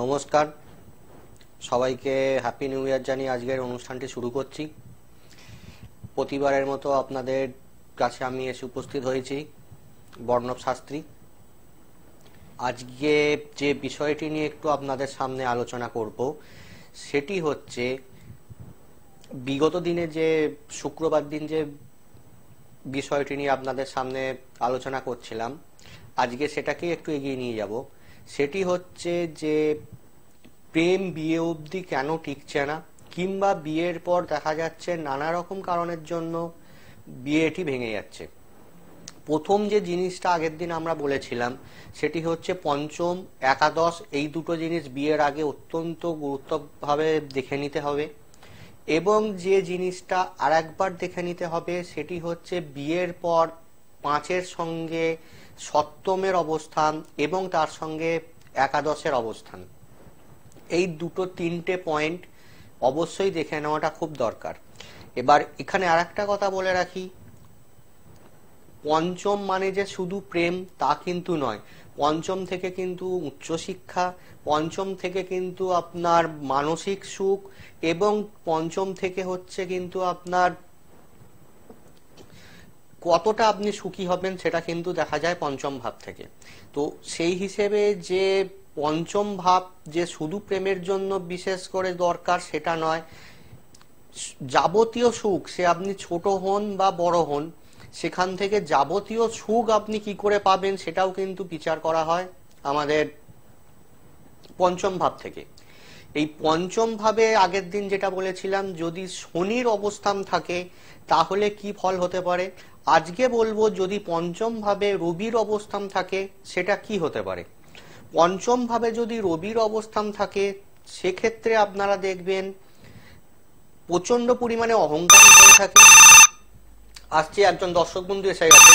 নমস্কার সবাইকে happy new year জানিয়ে আজকের অনুষ্ঠানটি শুরু করছি প্রতিবারের মতো আপনাদের কাছে আমি এসে উপস্থিত হয়েছি বর্ণব শাস্ত্রী আজকে যে বিষয়টি নিয়ে একটু আপনাদের সামনে আলোচনা করব সেটি হচ্ছে বিগত দিনে যে শুক্রবার দিন যে বিষয়টি নিয়ে আপনাদের সামনে আলোচনা করছিলাম আজকে সেটাকেই একটু এগিয়ে নিয়ে যাব সেটি হচ্ছে যে প্রেম বিয়ে অবধি কেন টিকছে না কিংবা বিয়ের পর দেখা যাচ্ছে নানা রকম কারণের জন্য বিয়েটি ভেঙে যাচ্ছে প্রথম যে জিনিসটা আগের দিন আমরা বলেছিলাম সেটি হচ্ছে পঞ্চম একাদশ এই দুটো জিনিস বিয়ের আগে অত্যন্ত গুরুত্বভাবে দেখে নিতে হবে এবং যে জিনিসটা আর একবার দেখে নিতে হবে সেটি হচ্ছে বিয়ের পর পাঁচের সঙ্গে সপ্তমের অবস্থান এবং তার সঙ্গে একাদশের অবস্থান এই দুটো তিনটে পয়েন্ট অবশ্যই দেখে নেওয়াটা খুব দরকার এবার এখানে আর একটা কথা বলে রাখি পঞ্চম মানে যে শুধু প্রেম তা কিন্তু নয় পঞ্চম থেকে কিন্তু উচ্চশিক্ষা পঞ্চম থেকে কিন্তু আপনার মানসিক সুখ এবং পঞ্চম থেকে হচ্ছে কিন্তু আপনার কতটা আপনি সুখী হবেন সেটা কিন্তু দেখা যায় পঞ্চম ভাব থেকে তো সেই হিসেবে যে পঞ্চম ভাব যে শুধু প্রেমের জন্য বিশেষ করে দরকার সেটা নয় যাবতীয় সুখ সে আপনি ছোট হন বা বড় হন সেখান থেকে যাবতীয় সুখ আপনি কি করে পাবেন সেটাও কিন্তু বিচার করা হয় আমাদের পঞ্চম ভাব থেকে এই পঞ্চম ভাবে আগের দিন যেটা বলেছিলাম যদি শনির অবস্থান থাকে তাহলে কি ফল হতে পারে আজকে বলবো যদি পঞ্চম ভাবে রবির অবস্থান থাকে সেটা কি হতে পারে পঞ্চম ভাবে যদি রবির অবস্থান থাকে সেক্ষেত্রে আপনারা দেখবেন প্রচন্ড পরিমাণে অহংকার হয়ে থাকে আসছে একজন দর্শক বন্ধু এসে গেছে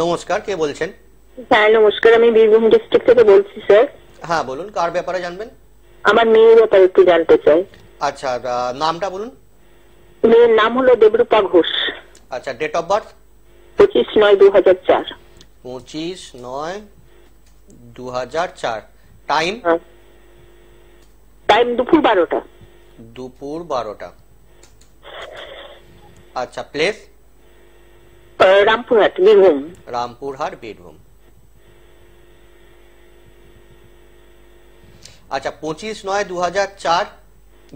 নমস্কার কে বলছেন হ্যাঁ নমস্কার আমি বীরভূম ডিস্ট্রিক্ট থেকে বলছি স্যার হ্যাঁ বলুন কার ব্যাপারে জানবেন আমার মেয়ের ব্যাপারে একটু জানতে চাই আচ্ছা নামটা বলুন মেয়ের নাম হলো দেবরূপা ঘোষ আচ্ছা ডেট অফ বার্থ পঁচিশ নয় দু হাজার চার পঁচিশ নয় দু হাজার চার টাইম হ্যাঁ। টাইম দুপুর বারোটা দুপুর বারোটা আচ্ছা প্লেস রামপুরহাট বীরভূম রামপুরহাট বীরভূম আচ্ছা পঁচিশ নয় দু হাজার চার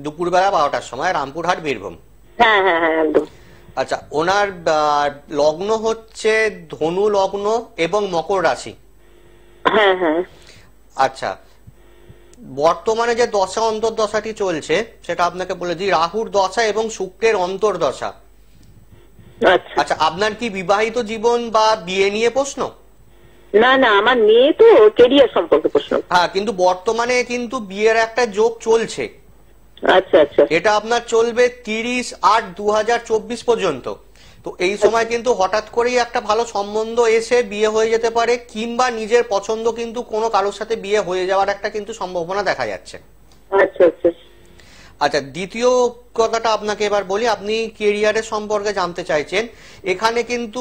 দুপুরবেলা বারোটার সময় রামপুরহাট বীরভূম হ্যাঁ, হ্যাঁ, হ্যাঁ, আচ্ছা ওনার লগ্ন হচ্ছে ধনু লগ্ন এবং মকর রাশি আচ্ছা বর্তমানে যে দশা অন্তর্দশাটি চলছে সেটা আপনাকে বলে দিই রাহুর দশা এবং শুক্রের অন্তর্দশা আচ্ছা, আচ্ছা আপনার কি বিবাহিত জীবন বা বিয়ে নিয়ে প্রশ্ন না না আমার মেয়ে তো কেরিয়ার সম্পর্কে প্রশ্ন হ্যাঁ কিন্তু বর্তমানে কিন্তু বিয়ের একটা যোগ চলছে আচ্ছা আচ্ছা এটা আপনার চলবে তিরিশ আট দু পর্যন্ত তো এই সময় আচ্ছা। কিন্তু হঠাৎ করেই একটা ভালো সম্বন্ধ এসে বিয়ে হয়ে যেতে পারে কিংবা নিজের পছন্দ কিন্তু কোনো কারোর সাথে বিয়ে হয়ে যাওয়ার একটা কিন্তু সম্ভাবনা দেখা যাচ্ছে আচ্ছা, আচ্ছা।, আচ্ছা দ্বিতীয় কথাটা আপনাকে এবার বলি আপনি কেরিয়ারের সম্পর্কে জানতে চাইছেন এখানে কিন্তু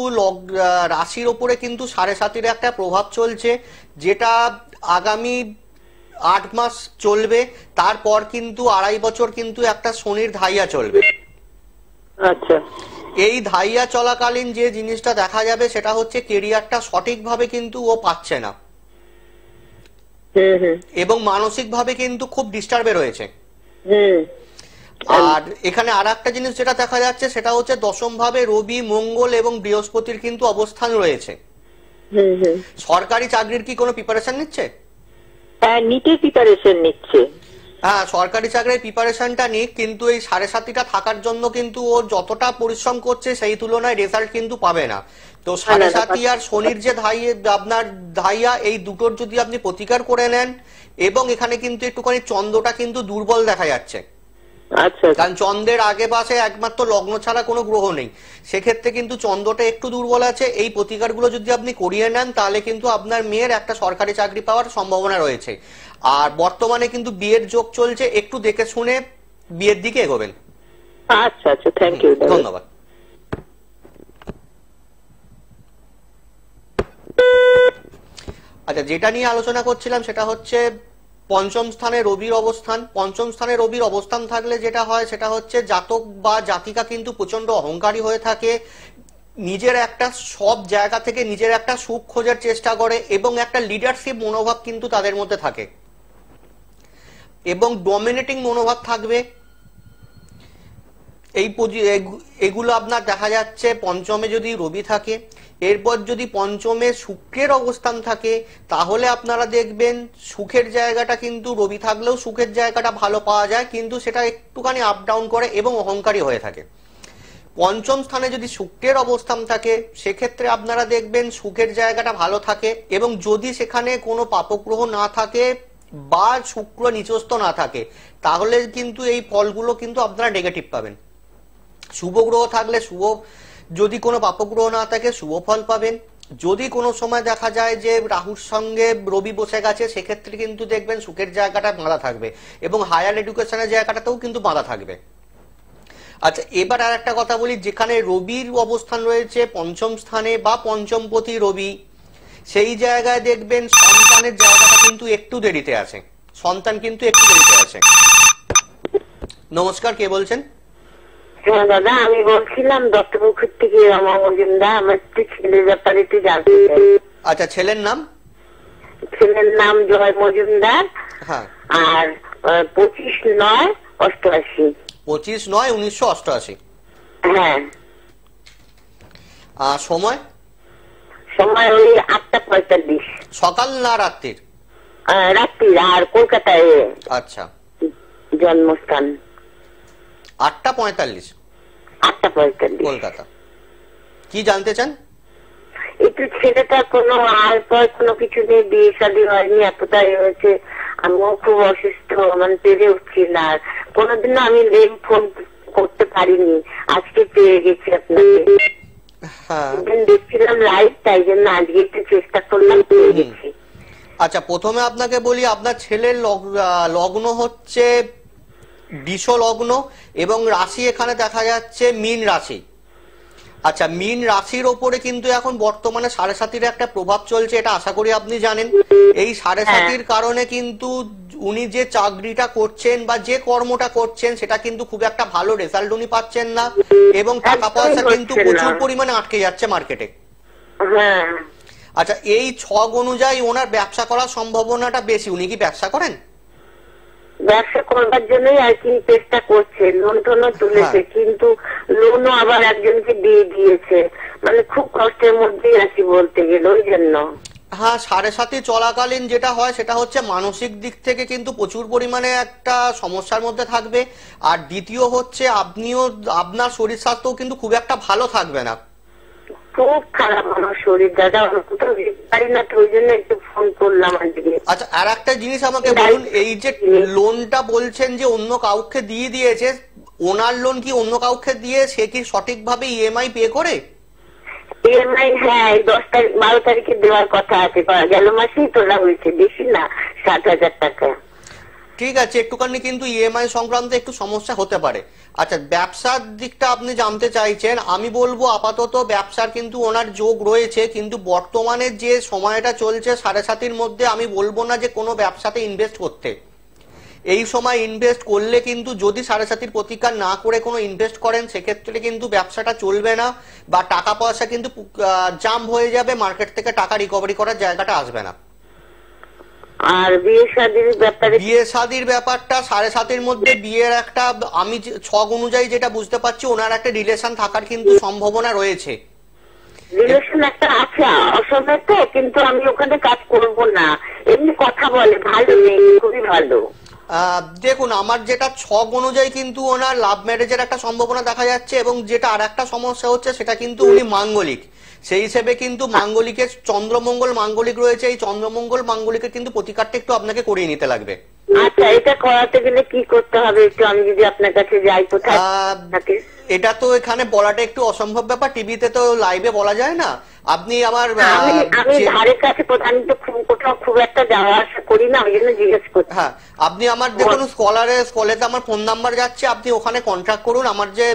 রাশির ওপরে কিন্তু সাড়ে সাতির একটা প্রভাব চলছে যেটা আগামী আট মাস চলবে তারপর কিন্তু আড়াই বছর কিন্তু একটা শনির ধাইয়া চলবে আচ্ছা। এই ধাইয়া চলাকালীন যে জিনিসটা দেখা যাবে সেটা হচ্ছে কেরিয়ারটা সঠিকভাবে কিন্তু ও পাচ্ছে না এবং মানসিকভাবে কিন্তু খুব ডিস্টার্বে রয়েছে আর এখানে আর একটা জিনিস যেটা দেখা যাচ্ছে সেটা হচ্ছে দশম ভাবে রবি মঙ্গল এবং বৃহস্পতির কিন্তু অবস্থান রয়েছে সরকারি চাকরির কি কোনো প্রিপারেশন নিচ্ছে হ্যাঁ প্রিপারেশন নিচ্ছে হ্যাঁ সরকারি চাকরির প্রিপারেশনটা নিক কিন্তু এই সাড়ে সাতিটা থাকার জন্য কিন্তু ও যতটা পরিশ্রম করছে সেই তুলনায় রেজাল্ট কিন্তু পাবে না তো সাড়ে সাতি আর শনির যে ধাইয়ে আপনার ধাইয়া এই দুটোর যদি আপনি প্রতিকার করে নেন এবং এখানে কিন্তু একটুখানি চন্দ্রটা কিন্তু দুর্বল দেখা যাচ্ছে আচ্ছা, আচ্ছা কারণ চন্দ্রের আগে পাশে একমাত্র লগ্ন ছাড়া কোনো গ্রহ নেই সেক্ষেত্রে কিন্তু চন্দ্রটা একটু দুর্বল আছে এই প্রতিকারগুলো যদি আপনি করিয়ে নেন তাহলে কিন্তু আপনার মেয়ের একটা সরকারি চাকরি পাওয়ার সম্ভাবনা রয়েছে আর বর্তমানে কিন্তু বিয়ের যোগ চলছে একটু দেখে শুনে বিয়ের দিকে এগোবেন আচ্ছা আচ্ছা থ্যাংক ইউ ধন্যবাদ আচ্ছা যেটা নিয়ে আলোচনা করছিলাম সেটা হচ্ছে পঞ্চম স্থানে রবির অবস্থান পঞ্চম স্থানে রবির অবস্থান থাকলে যেটা হয় সেটা হচ্ছে জাতক বা জাতিকা কিন্তু প্রচন্ড অহংকারী হয়ে থাকে নিজের একটা সব জায়গা থেকে নিজের একটা সুখ খোঁজার চেষ্টা করে এবং একটা লিডারশিপ মনোভাব কিন্তু তাদের মধ্যে থাকে এবং ডমিনেটিং মনোভাব থাকবে এই এগুলো আপনার দেখা যাচ্ছে পঞ্চমে যদি রবি থাকে এরপর যদি পঞ্চমে শুক্রের অবস্থান থাকে তাহলে আপনারা দেখবেন সুখের জায়গাটা কিন্তু রবি থাকলেও সুখের জায়গাটা ভালো পাওয়া যায় কিন্তু সেটা একটুখানি আপ ডাউন করে এবং অহংকারী হয়ে থাকে পঞ্চম স্থানে যদি শুক্রের অবস্থান থাকে সেক্ষেত্রে আপনারা দেখবেন সুখের জায়গাটা ভালো থাকে এবং যদি সেখানে কোনো পাপগ্রহ না থাকে বা শুক্র নিচস্থ না থাকে তাহলে কিন্তু এই ফলগুলো কিন্তু আপনারা নেগেটিভ পাবেন শুভ গ্রহ থাকলে শুভ যদি কোনো পাপগ্রহ না থাকে শুভ ফল পাবেন যদি কোনো সময় দেখা যায় যে রাহুর সঙ্গে রবি বসে গেছে সেক্ষেত্রে কিন্তু দেখবেন সুখের জায়গাটা বাঁধা থাকবে এবং হায়ার এডুকেশনের জায়গাটাতেও কিন্তু বাঁধা থাকবে আচ্ছা এবার আর একটা কথা বলি যেখানে রবির অবস্থান রয়েছে পঞ্চম স্থানে বা পঞ্চমপতি রবি সেই জায়গায় দেখবেন সন্তানের জায়গাটা কিন্তু একটু দেরিতে আছে সন্তান কিন্তু একটু দেরিতে আছে নমস্কার কে বলছেন হ্যাঁ দাদা আমি বলছিলাম দত্তপুকুর থেকে আমার মজুমদার আমার একটু ছেলের ব্যাপারে একটু জানতে আচ্ছা ছেলের নাম ছেলের নাম জয় মজুমদার হ্যাঁ। আর পঁচিশ নয় অষ্টআশি পঁচিশ নয় উনিশশো অষ্টআশি হ্যাঁ আর সময় সময় ওই আটটা পঁয়তাল্লিশ সকাল না রাত্রির রাত্রির আর কলকাতায় আচ্ছা জন্মস্থান আটটা পঁয়তাল্লিশ আটটা পঁয়তাল্লিশ কলকাতা কি জানতে চান একটু ছেলেটা কোনো আর পর কোনো কিছু নিয়ে বিয়ে শাদী হয়নি এতটাই হয়েছে আমিও খুব অসুস্থ মানে পেরে উঠছি না কোনোদিন আমি রেম ফোন করতে পারিনি আজকে পেয়ে গেছি আপনাকে হ্যাঁ। দেখছিলাম লাইভ তাই জন্য আজকে একটু চেষ্টা করলাম পেয়ে গেছি আচ্ছা প্রথমে আপনাকে বলি আপনার ছেলের লগ্ন হচ্ছে বিষ এবং রাশি এখানে দেখা যাচ্ছে মিন রাশি আচ্ছা মিন রাশির ওপরে কিন্তু এখন বর্তমানে সাড়ে সাতির একটা প্রভাব চলছে এটা আশা করি আপনি জানেন এই সাড়ে হ্যাঁ। সাতির কারণে কিন্তু উনি যে চাকরিটা করছেন বা যে কর্মটা করছেন সেটা কিন্তু খুব একটা ভালো রেজাল্ট উনি পাচ্ছেন না এবং টাকা পয়সা কিন্তু প্রচুর পরিমাণে আটকে যাচ্ছে মার্কেটে হ্যাঁ। আচ্ছা এই ছগ অনুযায়ী ওনার ব্যবসা করার সম্ভাবনাটা বেশি উনি কি ব্যবসা করেন ব্যবসা করবার জন্যই আর কি চেষ্টা করছে লোন টোনও হ্যাঁ। তুলেছে কিন্তু লোনও আবার একজনকে দিয়ে দিয়েছে মানে খুব কষ্টের মধ্যেই আছি বলতে গেলে ওই জন্য হ্যাঁ সাড়ে সাথে চলাকালীন যেটা হয় সেটা হচ্ছে মানসিক দিক থেকে কিন্তু প্রচুর পরিমাণে একটা সমস্যার মধ্যে থাকবে আর দ্বিতীয় হচ্ছে আপনিও আপনার শরীর স্বাস্থ্যও কিন্তু খুব একটা ভালো থাকবে না খুব খারাপ আমার শরীর দাদা পারি না তো ওই জন্য একটু ফোন করলাম আচ্ছা আর একটা জিনিস আমাকে বলুন এই যে লোনটা বলছেন যে অন্য কাউকে দিয়ে দিয়েছে ওনার লোন কি অন্য কাউকে দিয়ে সে কি সঠিকভাবে ইএমআই e পে করে ইএমআই e হ্যাঁ দশ তারিখ বারো তারিখে দেওয়ার কথা আছে গেল মাসেই তোলা হয়েছে বেশি না ষাট হাজার টাকা ঠিক আছে একটুখানি কিন্তু ইএমআই e সংক্রান্ত একটু সমস্যা হতে পারে আচ্ছা ব্যবসার দিকটা আপনি জানতে চাইছেন আমি বলবো আপাতত ব্যবসার কিন্তু ওনার যোগ রয়েছে কিন্তু বর্তমানে যে সময়টা চলছে সাড়ে সাতির মধ্যে আমি বলবো না যে কোনো ব্যবসাতে ইনভেস্ট করতে এই সময় ইনভেস্ট করলে কিন্তু যদি সাড়ে সাতির প্রতিকার না করে কোনো ইনভেস্ট করেন সেক্ষেত্রে কিন্তু ব্যবসাটা চলবে না বা টাকা পয়সা কিন্তু জাম হয়ে যাবে মার্কেট থেকে টাকা রিকভারি করার জায়গাটা আসবে না আর বিয়ে শাদির ব্যাপারে বিয়ে শাদির ব্যাপারটা সাড়ে সাতের মধ্যে বিয়ের একটা আমি ছক অনুযায়ী যেটা বুঝতে পারছি ওনার একটা রিলেশন থাকার কিন্তু সম্ভাবনা রয়েছে রিলেশন একটা আছে অসময়তে কিন্তু আমি ওখানে কাজ করব না এমনি কথা বলে ভালো খুবই ভালো দেখুন আমার যেটা ছক অনুযায়ী কিন্তু ওনার লাভ ম্যারেজের একটা সম্ভাবনা দেখা যাচ্ছে এবং যেটা আর একটা সমস্যা হচ্ছে সেটা কিন্তু উনি মাঙ্গলিক সেই হিসেবে কিন্তু মাঙ্গলিকের চন্দ্রমঙ্গল মাঙ্গলিক রয়েছে এই চন্দ্রমঙ্গল মাঙ্গলিকের কিন্তু প্রতিকারটা একটু আপনাকে করিয়ে নিতে লাগবে আচ্ছা এটা করাতে গেলে কি করতে হবে একটু আমি যদি আপনার কাছে যাই কোথায় এটা তো এখানে বলাটা একটু অসম্ভব ব্যাপার টিভিতে তো লাইভে বলা যায় না আপনি আমার আমি ধারে কাছে আমি কোথাও খুব একটা যাওয়া আসা করি না ওই জন্য জিজ্ঞেস করছি হ্যাঁ আপনি আমার দেখুন স্কলারে স্কলেতে আমার ফোন নাম্বার যাচ্ছে আপনি ওখানে কন্ট্যাক্ট করুন আমার যে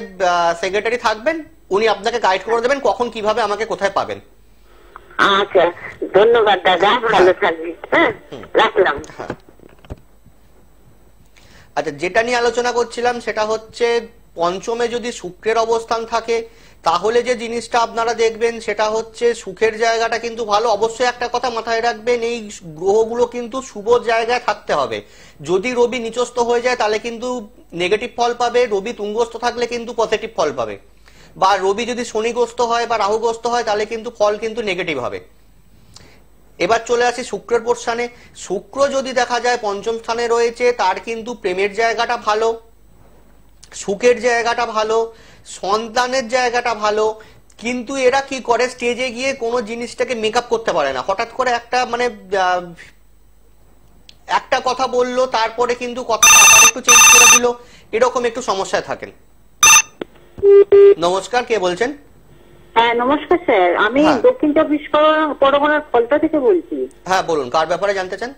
সেক্রেটারি থাকবেন উনি আপনাকে গাইড করে দেবেন কখন কিভাবে আমাকে কোথায় পাবেন আচ্ছা ধন্যবাদ দাদা ভালো হ্যাঁ। হ্যাঁ, রাখলাম হ্যাঁ। আচ্ছা যেটা নিয়ে আলোচনা করছিলাম সেটা হচ্ছে পঞ্চমে যদি শুক্রের অবস্থান থাকে তাহলে যে জিনিসটা আপনারা দেখবেন সেটা হচ্ছে সুখের জায়গাটা কিন্তু ভালো অবশ্যই একটা কথা মাথায় রাখবেন এই গ্রহগুলো কিন্তু শুভ জায়গায় থাকতে হবে যদি রবি নিচস্থ হয়ে যায় তাহলে কিন্তু নেগেটিভ ফল পাবে রবি তুঙ্গস্থ থাকলে কিন্তু পজিটিভ ফল পাবে বা রবি যদি শনিগ্রস্ত হয় বা রাহুগ্রস্ত হয় তাহলে কিন্তু ফল কিন্তু নেগেটিভ হবে এবার চলে আসি শুক্রের পোর্শানে শুক্র যদি দেখা যায় পঞ্চম স্থানে রয়েছে তার কিন্তু প্রেমের জায়গাটা ভালো সুখের জায়গাটা ভালো সন্তানের জায়গাটা ভালো কিন্তু এরা কি করে স্টেজে গিয়ে কোনো জিনিসটাকে মেক করতে পারে না হঠাৎ করে একটা মানে একটা কথা বললো তারপরে কিন্তু কথা একটু চেঞ্জ করে দিল এরকম একটু সমস্যায় থাকেন নমস্কার কে বলছেন হ্যাঁ নমস্কার স্যার আমি হ্যাঁ। দক্ষিণ চব্বিশ পরগনার ফলতা থেকে বলছি হ্যাঁ বলুন কার ব্যাপারে জানতে চান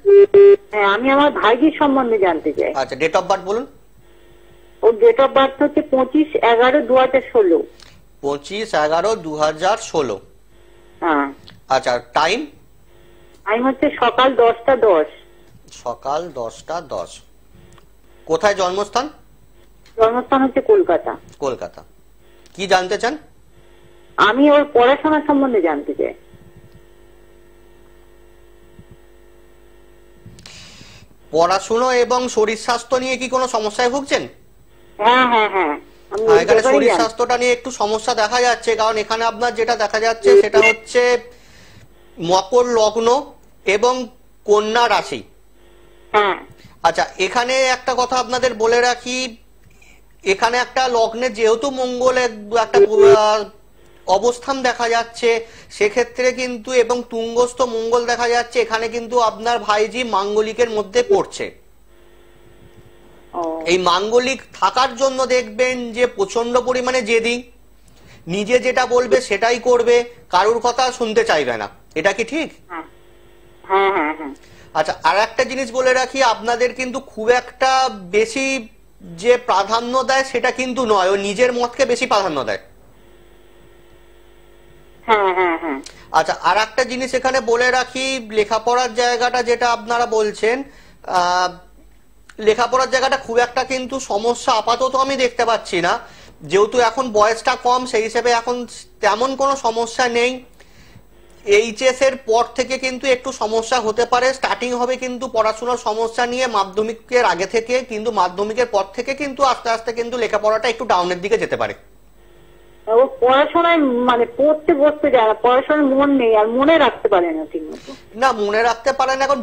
হ্যাঁ আমি আমার ভাইজির সম্বন্ধে জানতে চাই আচ্ছা ডেট অফ বার্থ বলুন ও ডেট অফ বার্থ হচ্ছে পঁচিশ এগারো দু হাজার ষোলো পঁচিশ এগারো দু হাজার ষোলো হ্যাঁ আচ্ছা টাইম টাইম হচ্ছে সকাল দশটা দশ সকাল দশটা দশ কোথায় জন্মস্থান জন্মস্থান হচ্ছে কলকাতা কলকাতা কি জানতে চান আমি ওর পড়াশোনা সম্বন্ধে জানতে চাই পড়াশুনো এবং শরীর স্বাস্থ্য নিয়ে কি কোনো সমস্যায় ভুগছেন হ্যাঁ হ্যাঁ হ্যাঁ, হ্যাঁ এখানে শরীর স্বাস্থ্যটা নিয়ে একটু সমস্যা দেখা যাচ্ছে কারণ এখানে আপনার যেটা দেখা যাচ্ছে সেটা হচ্ছে মকর লগ্ন এবং কন্যা রাশি হ্যাঁ। আচ্ছা এখানে একটা কথা আপনাদের বলে রাখি এখানে একটা লগ্নে যেহেতু মঙ্গলের একটা অবস্থান দেখা যাচ্ছে সেক্ষেত্রে কিন্তু এবং তুঙ্গস্থ মঙ্গল দেখা যাচ্ছে এখানে কিন্তু আপনার ভাইজি মাঙ্গলিকের মধ্যে পড়ছে এই মাঙ্গলিক থাকার জন্য দেখবেন যে প্রচন্ড পরিমাণে জেদি নিজে যেটা বলবে সেটাই করবে কারুর কথা শুনতে চাইবে না এটা কি ঠিক হ্যাঁ। হ্যাঁ, হ্যাঁ, আচ্ছা আর একটা জিনিস বলে রাখি আপনাদের কিন্তু খুব একটা বেশি যে প্রাধান্য দেয় সেটা কিন্তু নয় ও নিজের মতকে বেশি প্রাধান্য দেয় হ্যাঁ, হ্যাঁ, হ্যাঁ। আচ্ছা আর একটা জিনিস এখানে বলে রাখি লেখাপড়ার জায়গাটা যেটা আপনারা বলছেন লেখাপড়ার জায়গাটা খুব একটা কিন্তু সমস্যা আপাতত আমি দেখতে পাচ্ছি না যেহেতু এখন বয়সটা কম সেই হিসেবে এখন তেমন কোনো সমস্যা নেই এইচএস এর পর থেকে কিন্তু একটু সমস্যা হতে পারে স্টার্টিং হবে কিন্তু পড়াশোনার সমস্যা নিয়ে মাধ্যমিকের আগে থেকে কিন্তু মাধ্যমিকের পর থেকে কিন্তু আস্তে আস্তে কিন্তু লেখাপড়াটা একটু ডাউনের দিকে যেতে পারে মানে না ঠিক না মনে রাখতে পারে না এখন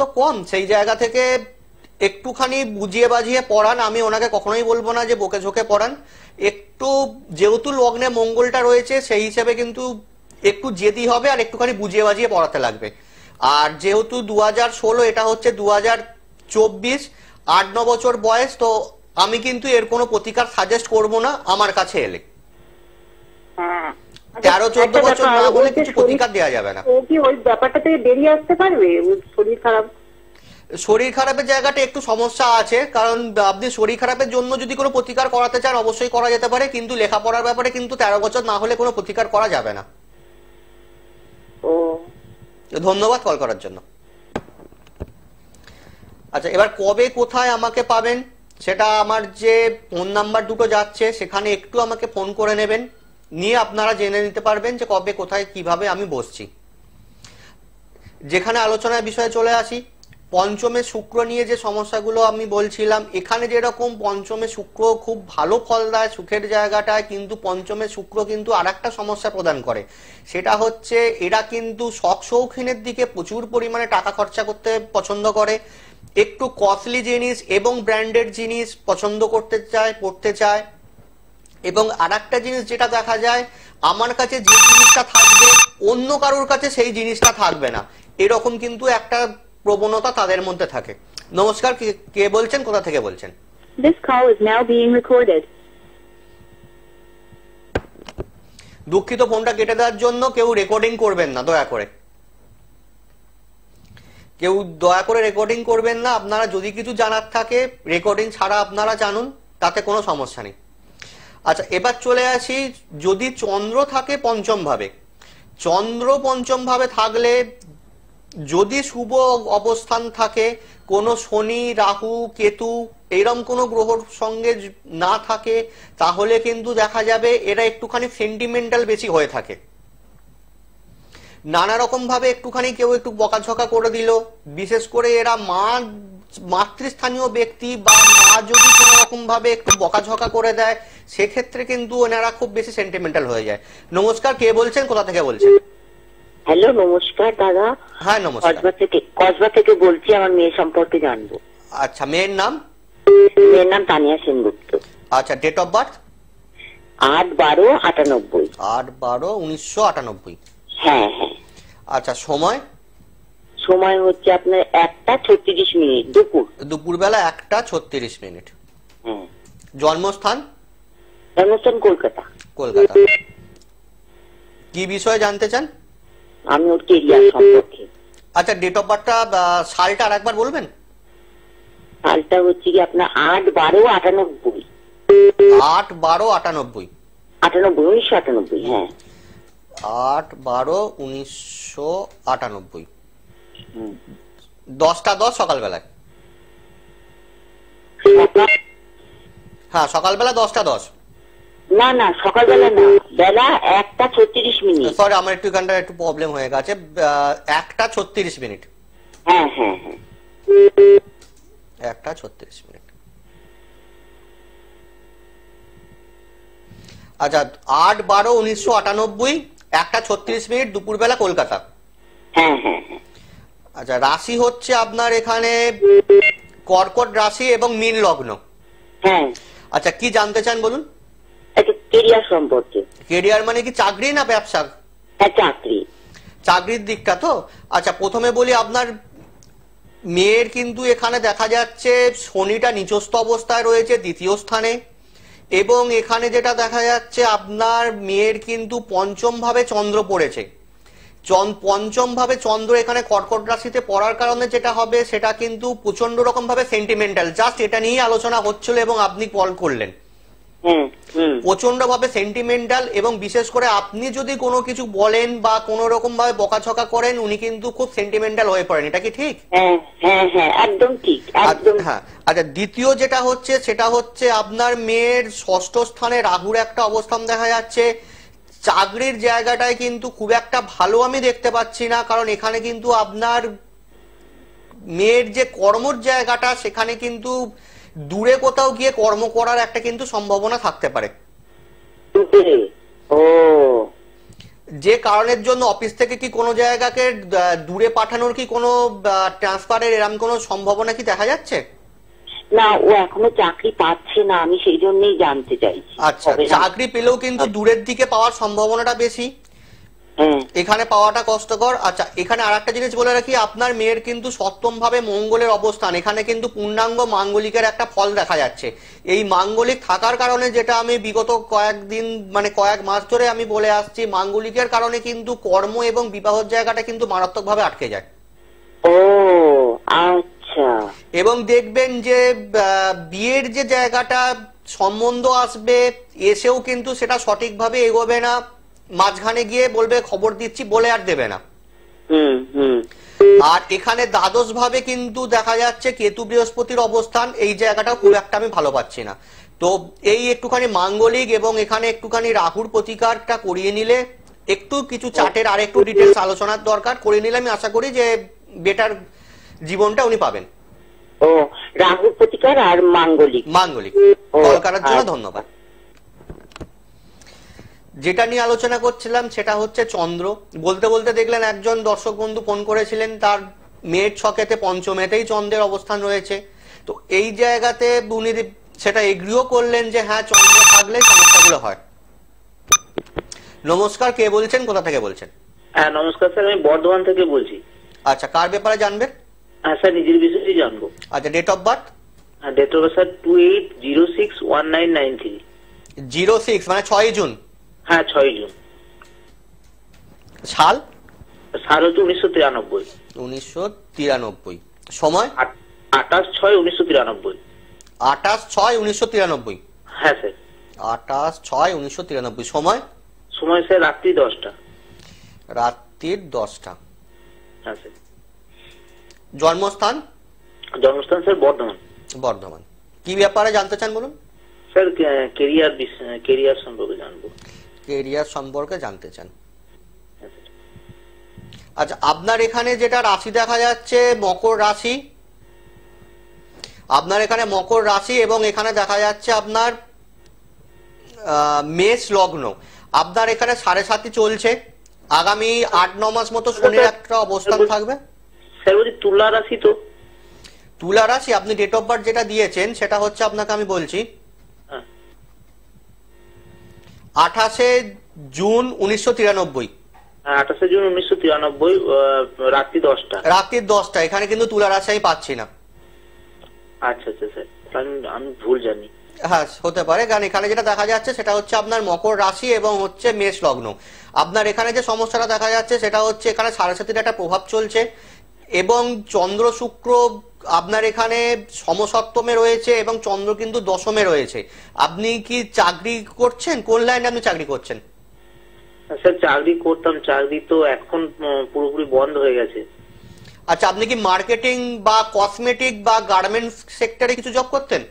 তো কম সেই জায়গা থেকে একটুখানি বুঝিয়ে পড়ান আমি ওনাকে কখনোই বলবো না যে পড়ান একটু যেহেতু লগ্নে মঙ্গলটা রয়েছে সেই হিসেবে কিন্তু একটু জেদি হবে আর একটুখানি বুঝিয়ে বাজিয়ে পড়াতে লাগবে আর যেহেতু দু হাজার ষোলো এটা হচ্ছে দু হাজার চব্বিশ আট ন বছর বয়স তো আমি কিন্তু এর কোনো প্রতিকার সাজেস্ট করব না আমার কাছে এলে হ্যাঁ। তেরো চোদ্দ বছর না বলে কিছু প্রতিকার দেওয়া যাবে না ওই ব্যাপারটা শরীর খারাপের জায়গাটা একটু সমস্যা আছে কারণ আপনি শরীর খারাপের জন্য যদি কোনো প্রতিকার করাতে চান অবশ্যই করা যেতে পারে কিন্তু লেখাপড়ার ব্যাপারে কিন্তু তেরো বছর না হলে কোনো প্রতিকার করা যাবে না ও ধন্যবাদ কল করার জন্য আচ্ছা এবার কবে কোথায় আমাকে পাবেন সেটা আমার যে ফোন নাম্বার দুটো যাচ্ছে সেখানে একটু আমাকে ফোন করে নেবেন নিয়ে আপনারা জেনে নিতে পারবেন যে কবে কোথায় কিভাবে আমি বসছি যেখানে আলোচনার বিষয়ে চলে আসি পঞ্চমে শুক্র নিয়ে যে সমস্যাগুলো আমি বলছিলাম এখানে যেরকম পঞ্চমে শুক্র খুব ভালো ফল দেয় সুখের জায়গাটায় কিন্তু পঞ্চমে শুক্র কিন্তু আর একটা সমস্যা প্রদান করে সেটা হচ্ছে এরা কিন্তু শখ শৌখিনের দিকে প্রচুর পরিমাণে টাকা খরচা করতে পছন্দ করে একটু কস্টলি জিনিস এবং ব্র্যান্ডেড জিনিস পছন্দ করতে চায় পড়তে চায় এবং আর একটা জিনিস যেটা দেখা যায় আমার কাছে যে জিনিসটা থাকবে অন্য কারোর কাছে সেই জিনিসটা থাকবে না এরকম কিন্তু একটা প্রবণতা তাদের মধ্যে থাকে নমস্কার কে বলছেন কোথা থেকে বলছেন দুঃখিত ফোনটা কেটে দেওয়ার জন্য কেউ রেকর্ডিং করবেন না দয়া করে কেউ দয়া করে রেকর্ডিং করবেন না আপনারা যদি কিছু জানার থাকে রেকর্ডিং ছাড়া আপনারা জানুন তাতে কোনো সমস্যা নেই আচ্ছা এবার চলে আসি যদি চন্দ্র থাকে পঞ্চম ভাবে চন্দ্র পঞ্চম ভাবে থাকলে যদি শুভ অবস্থান থাকে কোনো শনি রাহু কেতু এরম কোনো গ্রহর সঙ্গে না থাকে তাহলে কিন্তু দেখা যাবে এরা একটুখানি সেন্টিমেন্টাল বেশি হয়ে থাকে নানা রকম ভাবে একটুখানি কেউ একটু বকাঝকা করে দিল বিশেষ করে এরা মা মাতৃস্থানীয় ব্যক্তি বা মা যদি কোনো রকম ভাবে একটু বকাঝকা করে দেয় সেক্ষেত্রে কিন্তু এনারা খুব বেশি সেন্টিমেন্টাল হয়ে যায় নমস্কার কে বলছেন কোথা থেকে বলছেন হ্যালো নমস্কার দাদা হ্যাঁ নমস্কার কসবা থেকে কসবা থেকে বলছি আমার মেয়ে সম্পর্কে জানবো আচ্ছা মেয়ের নাম মেয়ের নাম তানিয়া সেনগুপ্ত আচ্ছা ডেট অফ বার্থ আট বারো আটানব্বই আট বারো উনিশশো আটানব্বই হ্যাঁ হ্যাঁ আচ্ছা সময় সময় হচ্ছে আপনার একটা ছত্রিশ মিনিট দুপুর দুপুরবেলা একটা ছত্রিশ মিনিট হ্যাঁ। জন্মস্থান জন্মস্থান কলকাতা কলকাতা কি বিষয়ে জানতে চান আমি ওর কেরিয়ার সম্পর্কে আচ্ছা ডেট অফ বার্থটা সালটা আর একবার বলবেন সালটা হচ্ছে কি আপনার আট বারো আটানব্বই আট বারো আটানব্বই আটানব্বই উনিশশো আটানব্বই হ্যাঁ আট বারো উনিশশো আটানব্বই দশটা দশ সকালবেলায় হ্যাঁ সকালবেলা দশটা দশ না না সকালবেলা না বেলা একটা ছত্রিশ মিনিট সরি আমার একটু গানটা একটু প্রবলেম হয়ে গেছে একটা ছত্রিশ মিনিট হ্যাঁ, হ্যাঁ হ্যাঁ একটা ছত্রিশ মিনিট আচ্ছা আট বারো উনিশশো আটানব্বই একটা ছত্রিশ মিনিট দুপুরবেলা কলকাতা হ্যাঁ, হ্যাঁ, আচ্ছা রাশি হচ্ছে আপনার এখানে কর্কট রাশি এবং মীন লগ্ন আচ্ছা কি জানতে চান বলুন কেরিয়ার সম্পর্কে কেরিয়ার মানে কি চাকরি না ব্যবসা হ্যাঁ চাকরি চাকরির দিকটা তো আচ্ছা প্রথমে বলি আপনার মেয়ের কিন্তু এখানে দেখা যাচ্ছে শনিটা নিচস্থ অবস্থায় রয়েছে দ্বিতীয় স্থানে এবং এখানে যেটা দেখা যাচ্ছে আপনার মেয়ের কিন্তু পঞ্চমভাবে চন্দ্র পড়েছে পঞ্চম ভাবে চন্দ্র এখানে কর্কট রাশিতে পড়ার কারণে যেটা হবে সেটা কিন্তু প্রচন্ড রকমভাবে সেন্টিমেন্টাল জাস্ট এটা নিয়েই আলোচনা হচ্ছিল এবং আপনি কল করলেন প্রচন্ড ভাবে সেন্টিমেন্টাল এবং বিশেষ করে আপনি যদি কোনো কিছু বলেন বা কোন রকম ভাবে বকাছকা করেন উনি কিন্তু খুব সেন্টিমেন্টাল হয়ে পড়েন এটা কি ঠিক একদম ঠিক আচ্ছা, হ্যাঁ আচ্ছা দ্বিতীয় যেটা হচ্ছে সেটা হচ্ছে আপনার মেয়ের ষষ্ঠ স্থানে রাহুর একটা অবস্থান দেখা যাচ্ছে চাকরির জায়গাটায় কিন্তু খুব একটা ভালো আমি দেখতে পাচ্ছি না কারণ এখানে কিন্তু আপনার মেয়ের যে কর্মর জায়গাটা সেখানে কিন্তু দূরে কোথাও গিয়ে কর্ম করার একটা কিন্তু সম্ভাবনা থাকতে পারে ও যে কারণের জন্য অফিস থেকে কি কোনো জায়গাকে দূরে পাঠানোর কি কোনো ট্রান্সফারের এরম কোনো সম্ভাবনা কি দেখা যাচ্ছে না ও এখনো চাকরি পাচ্ছে না আমি সেই জন্যই জানতে চাই আচ্ছা চাকরি পেলেও কিন্তু আচ্ছা। দূরের দিকে পাওয়ার সম্ভাবনাটা বেশি এখানে পাওয়াটা কষ্টকর আচ্ছা এখানে আর একটা জিনিস বলে রাখি আপনার মেয়ের কিন্তু সপ্তম ভাবে মঙ্গলের অবস্থান এখানে কিন্তু পূর্ণাঙ্গ মাঙ্গলিকের একটা ফল দেখা যাচ্ছে এই মাঙ্গলিক থাকার কারণে যেটা আমি বিগত কয়েকদিন মানে কয়েক মাস ধরে আমি বলে আসছি মাঙ্গলিকের কারণে কিন্তু কর্ম এবং বিবাহর জায়গাটা কিন্তু মারাত্মকভাবে আটকে যায় আচ্ছা। এবং দেখবেন যে বিয়ের যে জায়গাটা সম্বন্ধ আসবে এসেও কিন্তু সেটা সঠিকভাবে এগোবে না মাঝখানে গিয়ে বলবে খবর দিচ্ছি বলে আর দেবে না আর এখানে দ্বাদশ ভাবে কিন্তু দেখা যাচ্ছে কেতু বৃহস্পতির অবস্থান এই জায়গাটা খুব একটা আমি ভালো পাচ্ছি না তো এই একটুখানি মাঙ্গলিক এবং এখানে একটুখানি রাহুর প্রতিকারটা করিয়ে নিলে একটু কিছু চাটের আর একটু ডিটেলস আলোচনার দরকার করে নিলে আমি আশা করি যে বেটার জীবনটা উনি পাবেন ও রাহুর প্রতিকার আর মাঙ্গলিক মাঙ্গলিক কল করার জন্য আচ্ছা। ধন্যবাদ যেটা নিয়ে আলোচনা করছিলাম সেটা হচ্ছে চন্দ্র বলতে বলতে দেখলেন একজন দর্শক বন্ধু ফোন করেছিলেন তার মেয়ের ছকেতে পঞ্চমেতেই চন্দ্রের অবস্থান রয়েছে তো এই জায়গাতে উনি সেটা এগ্রিও করলেন যে হ্যাঁ চন্দ্র থাকলে সমস্যাগুলো হয় নমস্কার কে বলছেন কোথা থেকে বলছেন হ্যাঁ নমস্কার স্যার আমি বর্ধমান থেকে বলছি আচ্ছা কার ব্যাপারে জানবেন হ্যাঁ স্যার নিজের বিষয়ে জানবো আচ্ছা ডেট অফ বার্থ হ্যাঁ date of birth sir two eight zero six one nine nine three zero six মানে ছয় জুন হ্যাঁ ছয় জুন সাল সাল হচ্ছে উনিশশো তিরানব্বই উনিশশো তিরানব্বই সময় আঠাশ ছয় উনিশশো তিরানব্বই আঠাশ ছয় উনিশশো তিরানব্বই হ্যাঁ স্যার আঠাশ ছয় উনিশশো তিরানব্বই সময় সময় স্যার রাত্রি দশটা রাত্রির দশটা হ্যাঁ স্যার জন্মস্থান জন্মস্থান স্যার বর্ধমান বর্ধমান কি ব্যাপারে জানতে চান বলুন স্যার কেরিয়ার কেরিয়ার সম্পর্কে জানবো কেরিয়ার সম্পর্কে জানতে চান আচ্ছা আপনার এখানে যেটা রাশি দেখা যাচ্ছে মকর রাশি আপনার এখানে মকর রাশি এবং এখানে দেখা যাচ্ছে আপনার মেষ লগ্ন আপনার এখানে সাড়ে সাতই চলছে আগামী আট ন মাস মতো শনির একটা অবস্থান থাকবে তুলা রাশি তো তুলা রাশি আপনি ডেট অফ বার্থ যেটা দিয়েছেন সেটা হচ্ছে আপনাকে আমি বলছি আঠাশে জুন উনিশশো তিরানব্বই হ্যাঁ, আঠাশে জুন উনিশশো তিরানব্বই রাত্রি দশটা রাত্রির দশটা এখানে কিন্তু তুলা রাশি পাচ্ছি না আচ্ছা আচ্ছা স্যার আচ্ছা, আমি ভুল জানি হ্যাঁ হতে পারে কারণ এখানে যেটা দেখা যাচ্ছে সেটা হচ্ছে আপনার মকর রাশি এবং হচ্ছে মেষ লগ্ন আপনার এখানে যে সমস্যাটা দেখা যাচ্ছে সেটা হচ্ছে এখানে সাড়ে সাতির একটা প্রভাব চলছে এবং চন্দ্র শুক্র আপনার এখানে সমসপ্তমে রয়েছে এবং চন্দ্র কিন্তু দশমে রয়েছে আপনি কি চাকরি করছেন কোন লাইনে আপনি চাকরি করছেন স্যার চাকরি করতাম চাকরি তো এখন পুরোপুরি বন্ধ হয়ে গেছে আচ্ছা আপনি কি মার্কেটিং বা কসমেটিক বা গার্মেন্টস সেক্টরে কিছু জব করতেন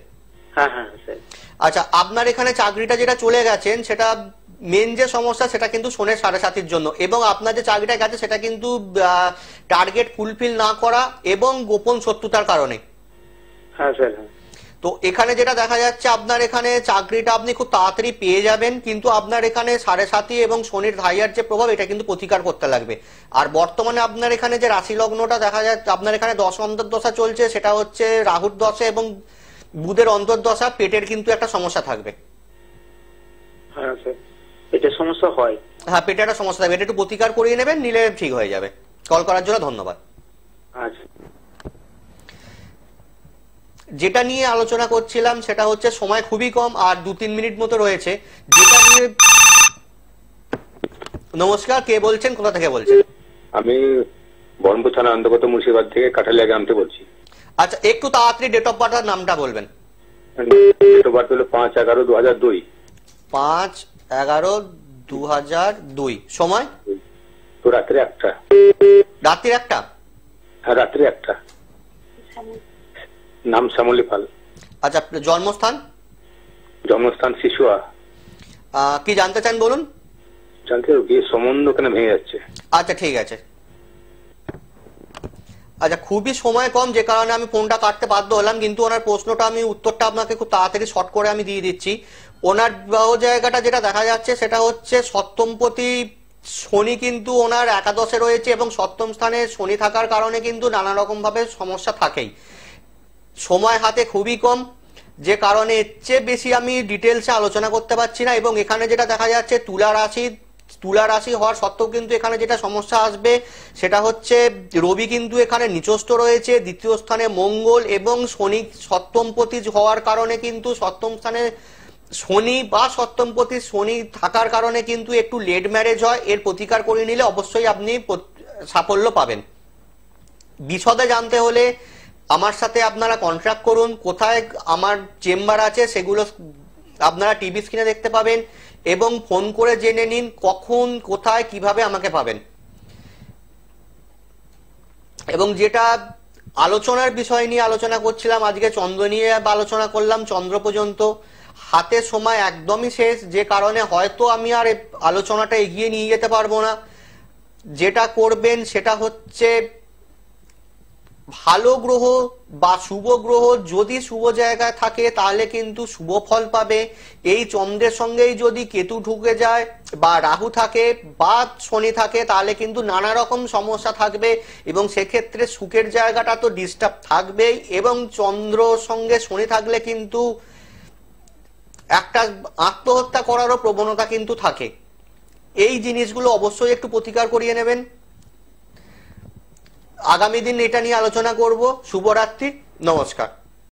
হ্যাঁ হ্যাঁ স্যার আচ্ছা আপনার এখানে চাকরিটা যেটা চলে গেছেন সেটা মেন যে সমস্যা সেটা কিন্তু সোনের সাড়ে সাতির জন্য এবং আপনার যে চাকরিটা গেছে সেটা কিন্তু টার্গেট ফুলফিল না করা এবং গোপন শত্রুতার কারণে হ্যাঁ স্যার হ্যাঁ। তো এখানে যেটা দেখা যাচ্ছে আপনার এখানে চাকরিটা আপনি খুব তাড়াতাড়ি পেয়ে যাবেন কিন্তু আপনার এখানে সাড়ে সাতি এবং শনির ধাইয়ার যে প্রভাব এটা কিন্তু প্রতিকার করতে লাগবে আর বর্তমানে আপনার এখানে যে রাশি লগ্নটা দেখা যাচ্ছে আপনার এখানে দশ অন্তর্দশা চলছে সেটা হচ্ছে রাহুর দশা এবং বুধের অন্তর্দশা পেটের কিন্তু একটা সমস্যা থাকবে হ্যাঁ স্যার পেটের সমস্যা হয় হ্যাঁ পেটে একটা সমস্যা থাকবে এটা একটু প্রতিকার করিয়ে নেবেন নিলে ঠিক হয়ে যাবে কল করার জন্য ধন্যবাদ আচ্ছা। যেটা নিয়ে আলোচনা করছিলাম সেটা হচ্ছে সময় খুবই কম আর দু তিন মিনিট মতো রয়েছে যেটা নিয়ে নমস্কার কে বলছেন কোথা থেকে বলছেন আমি বহরমপুর থানা অন্তর্গত মুর্শিদাবাদ থেকে কাঠালিয়া গ্রাম থেকে বলছি আচ্ছা একটু তাড়াতাড়ি ডেট অফ বার্থ নামটা বলবেন ডেট অফ বার্থ হলো পাঁচ এগারো দু হাজার দুই পাঁচ এগারো দু হাজার দুই সময় রাত্রি একটা রাত্রির একটা হ্যাঁ, রাত্রি একটা নাম শ্যামলী পাল আচ্ছা জন্মস্থান জন্মস্থান শিশুয়া কি জানতে চান বলুন জানতে বিয়ে সম্বন্ধ কেন ভেঙে যাচ্ছে আচ্ছা ঠিক আছে আচ্ছা খুবই সময় কম যে কারণে আমি ফোনটা কাটতে বাধ্য হলাম কিন্তু ওনার প্রশ্নটা আমি উত্তরটা আপনাকে খুব তাড়াতাড়ি শর্ট করে আমি দিয়ে দিচ্ছি ওনার জায়গাটা যেটা দেখা যাচ্ছে সেটা হচ্ছে সপ্তমপতি শনি কিন্তু ওনার একাদশে রয়েছে এবং সপ্তম স্থানে শনি থাকার কারণে কিন্তু নানা ভাবে সমস্যা থাকেই সময় হাতে খুবই কম যে কারণে এর চেয়ে বেশি আমি ডিটেলসে আলোচনা করতে পারছি না এবং এখানে যেটা দেখা যাচ্ছে তুলা রাশি তুলা রাশি হওয়ার সত্ত্বেও কিন্তু এখানে যেটা সমস্যা আসবে সেটা হচ্ছে রবি কিন্তু এখানে নিচস্থ রয়েছে দ্বিতীয় স্থানে মঙ্গল এবং শনি সপ্তমপতি হওয়ার কারণে কিন্তু সপ্তম স্থানে শনি বা সপ্তমপতি শনি থাকার কারণে কিন্তু একটু লেট ম্যারেজ হয় এর প্রতিকার করে নিলে অবশ্যই আপনি সাফল্য পাবেন বিশদে জানতে হলে আমার সাথে আপনারা কন্ট্রাক্ট করুন কোথায় আমার চেম্বার আছে সেগুলো আপনারা টিভি স্ক্রিনে দেখতে পাবেন এবং ফোন করে জেনে নিন কখন কোথায় কিভাবে আমাকে পাবেন এবং যেটা আলোচনার বিষয় নিয়ে আলোচনা করছিলাম আজকে চন্দ্র নিয়ে আলোচনা করলাম চন্দ্র পর্যন্ত হাতে সময় একদমই শেষ যে কারণে হয়তো আমি আর আলোচনাটা এগিয়ে নিয়ে যেতে পারবো না যেটা করবেন সেটা হচ্ছে ভালো গ্রহ বা শুভ গ্রহ যদি শুভ জায়গায় থাকে তাহলে কিন্তু শুভ ফল পাবে এই চন্দ্রের সঙ্গেই যদি কেতু ঢুকে যায় বা রাহু থাকে বা শনি থাকে তাহলে কিন্তু নানা রকম সমস্যা থাকবে এবং সেক্ষেত্রে সুখের জায়গাটা তো ডিস্টার্ব থাকবেই এবং চন্দ্র সঙ্গে শনি থাকলে কিন্তু একটা আত্মহত্যা করারও প্রবণতা কিন্তু থাকে এই জিনিসগুলো অবশ্যই একটু প্রতিকার করিয়ে নেবেন আগামী দিন এটা নিয়ে আলোচনা করব শুভরাত্রি নমস্কার